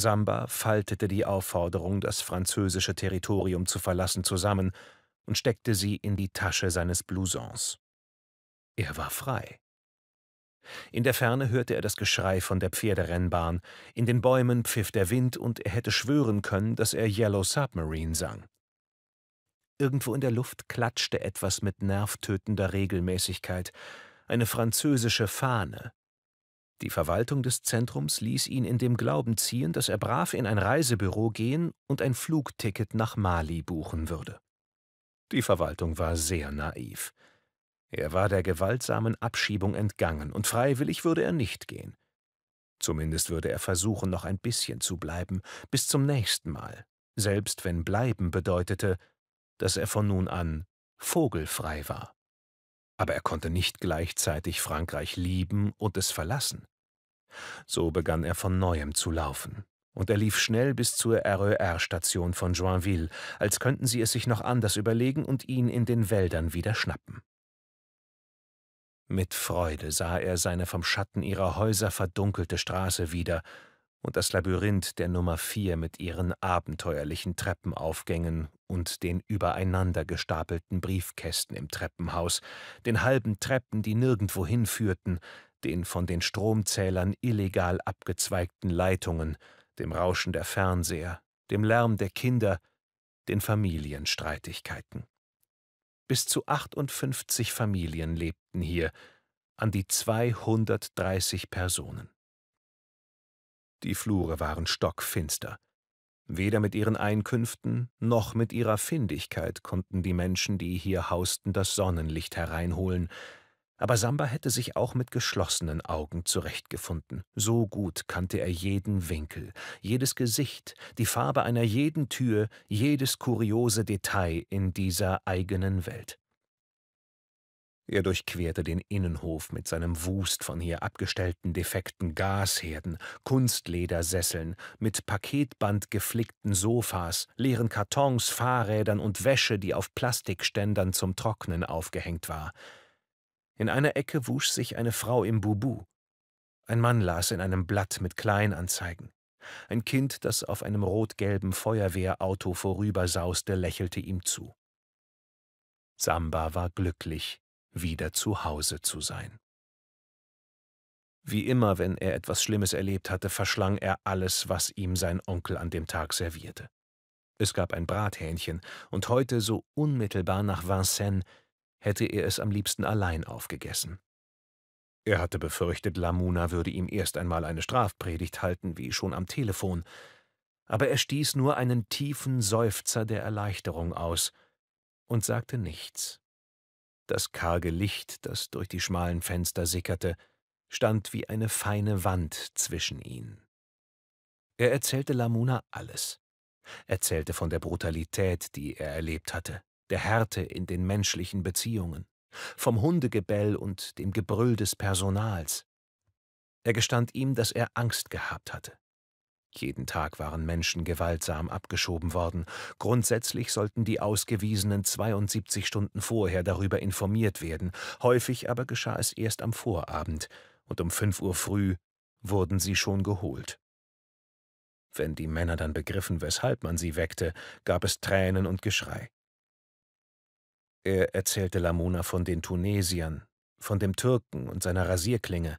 Samba faltete die Aufforderung, das französische Territorium zu verlassen, zusammen und steckte sie in die Tasche seines Blousons. Er war frei. In der Ferne hörte er das Geschrei von der Pferderennbahn, in den Bäumen pfiff der Wind und er hätte schwören können, dass er Yellow Submarine sang. Irgendwo in der Luft klatschte etwas mit nervtötender Regelmäßigkeit, eine französische Fahne, die Verwaltung des Zentrums ließ ihn in dem Glauben ziehen, dass er brav in ein Reisebüro gehen und ein Flugticket nach Mali buchen würde. Die Verwaltung war sehr naiv. Er war der gewaltsamen Abschiebung entgangen, und freiwillig würde er nicht gehen. Zumindest würde er versuchen, noch ein bisschen zu bleiben, bis zum nächsten Mal, selbst wenn bleiben bedeutete, dass er von nun an vogelfrei war aber er konnte nicht gleichzeitig Frankreich lieben und es verlassen. So begann er von neuem zu laufen, und er lief schnell bis zur RER-Station von Joinville, als könnten sie es sich noch anders überlegen und ihn in den Wäldern wieder schnappen. Mit Freude sah er seine vom Schatten ihrer Häuser verdunkelte Straße wieder, und das Labyrinth der Nummer 4 mit ihren abenteuerlichen Treppenaufgängen und den übereinander gestapelten Briefkästen im Treppenhaus, den halben Treppen, die nirgendwo hinführten, den von den Stromzählern illegal abgezweigten Leitungen, dem Rauschen der Fernseher, dem Lärm der Kinder, den Familienstreitigkeiten. Bis zu 58 Familien lebten hier, an die 230 Personen. Die Flure waren stockfinster. Weder mit ihren Einkünften noch mit ihrer Findigkeit konnten die Menschen, die hier hausten, das Sonnenlicht hereinholen, aber Samba hätte sich auch mit geschlossenen Augen zurechtgefunden. So gut kannte er jeden Winkel, jedes Gesicht, die Farbe einer jeden Tür, jedes kuriose Detail in dieser eigenen Welt. Er durchquerte den Innenhof mit seinem Wust von hier abgestellten defekten Gasherden, Kunstledersesseln, mit Paketband geflickten Sofas, leeren Kartons, Fahrrädern und Wäsche, die auf Plastikständern zum Trocknen aufgehängt war. In einer Ecke wusch sich eine Frau im Bubu. Ein Mann las in einem Blatt mit Kleinanzeigen. Ein Kind, das auf einem rot-gelben Feuerwehrauto vorübersauste, lächelte ihm zu. Samba war glücklich, wieder zu Hause zu sein. Wie immer, wenn er etwas Schlimmes erlebt hatte, verschlang er alles, was ihm sein Onkel an dem Tag servierte. Es gab ein Brathähnchen, und heute, so unmittelbar nach Vincennes, hätte er es am liebsten allein aufgegessen. Er hatte befürchtet, Lamuna würde ihm erst einmal eine Strafpredigt halten, wie schon am Telefon, aber er stieß nur einen tiefen Seufzer der Erleichterung aus und sagte nichts. Das karge Licht, das durch die schmalen Fenster sickerte, stand wie eine feine Wand zwischen ihnen. Er erzählte Lamuna alles. Erzählte von der Brutalität, die er erlebt hatte, der Härte in den menschlichen Beziehungen, vom Hundegebell und dem Gebrüll des Personals. Er gestand ihm, dass er Angst gehabt hatte, jeden Tag waren Menschen gewaltsam abgeschoben worden. Grundsätzlich sollten die Ausgewiesenen 72 Stunden vorher darüber informiert werden. Häufig aber geschah es erst am Vorabend, und um 5 Uhr früh wurden sie schon geholt. Wenn die Männer dann begriffen, weshalb man sie weckte, gab es Tränen und Geschrei. Er erzählte Lamona von den Tunesiern, von dem Türken und seiner Rasierklinge,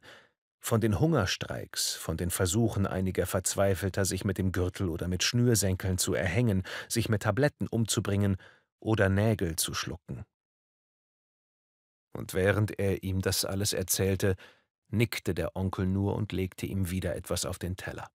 von den Hungerstreiks, von den Versuchen einiger Verzweifelter, sich mit dem Gürtel oder mit Schnürsenkeln zu erhängen, sich mit Tabletten umzubringen oder Nägel zu schlucken. Und während er ihm das alles erzählte, nickte der Onkel nur und legte ihm wieder etwas auf den Teller.